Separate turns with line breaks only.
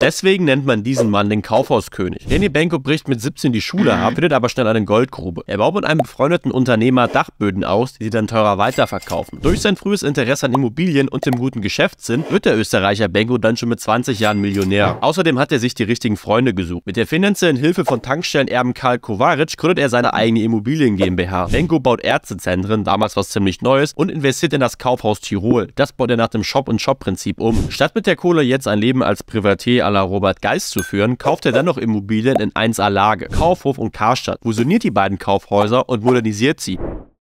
Deswegen nennt man diesen Mann den Kaufhauskönig. Danny Benko bricht mit 17 die Schule ab, findet aber schnell eine Goldgrube. Er baut mit einem befreundeten Unternehmer Dachböden aus, die sie dann teurer weiterverkaufen. Durch sein frühes Interesse an Immobilien und dem guten Geschäftssinn wird der Österreicher Benko dann schon mit 20 Jahren Millionär. Außerdem hat er sich die richtigen Freunde gesucht. Mit der finanziellen Hilfe von Tankstellenerben Karl Kovaric gründet er seine eigene Immobilien GmbH. Benko baut Ärztezentren, damals was ziemlich Neues, und investiert in das Kaufhaus Tirol. Das baut er nach dem Shop-and-Shop-Prinzip um. Statt mit der Kohle jetzt ein Leben als Privatier à Robert Geist zu führen, kauft er dennoch Immobilien in 1A Lage, Kaufhof und Karstadt, fusioniert die beiden Kaufhäuser und modernisiert sie.